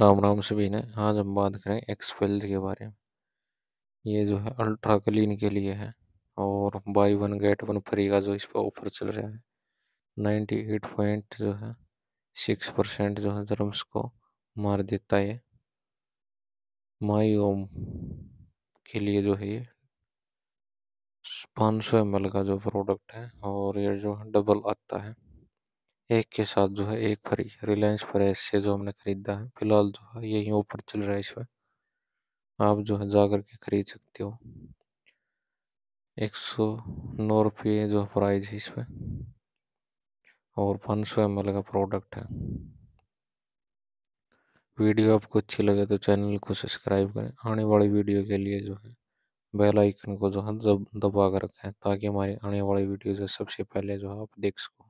राम राम सभी ने आज हम बात करें एक्स के बारे में ये जो है अल्ट्रा क्लीन के लिए है और buy one get one free का जो इस पर ऑफर चल रहा है नाइन्टी एट पॉइंट जो है सिक्स परसेंट जो है जर्म्स को मार देता है माई ओम के लिए जो है ये पाँच सौ एम का जो प्रोडक्ट है और ये जो डबल आता है एक के साथ जो है एक फ्री रिलायंस फ्रेश से जो हमने ख़रीदा है फ़िलहाल जो है यही ऊपर चल रहा है इस पर आप जो है जा कर के ख़रीद सकते हो एक सौ नौ रुपये जो प्राइस है इस पर और पाँच सौ एम का प्रोडक्ट है वीडियो आपको अच्छी लगे तो चैनल को सब्सक्राइब करें आने वाली वीडियो के लिए जो है बेल आइकन को जो है दबा कर रखें ताकि हमारी आने वाली वीडियो जो सबसे पहले जो है आप देख सको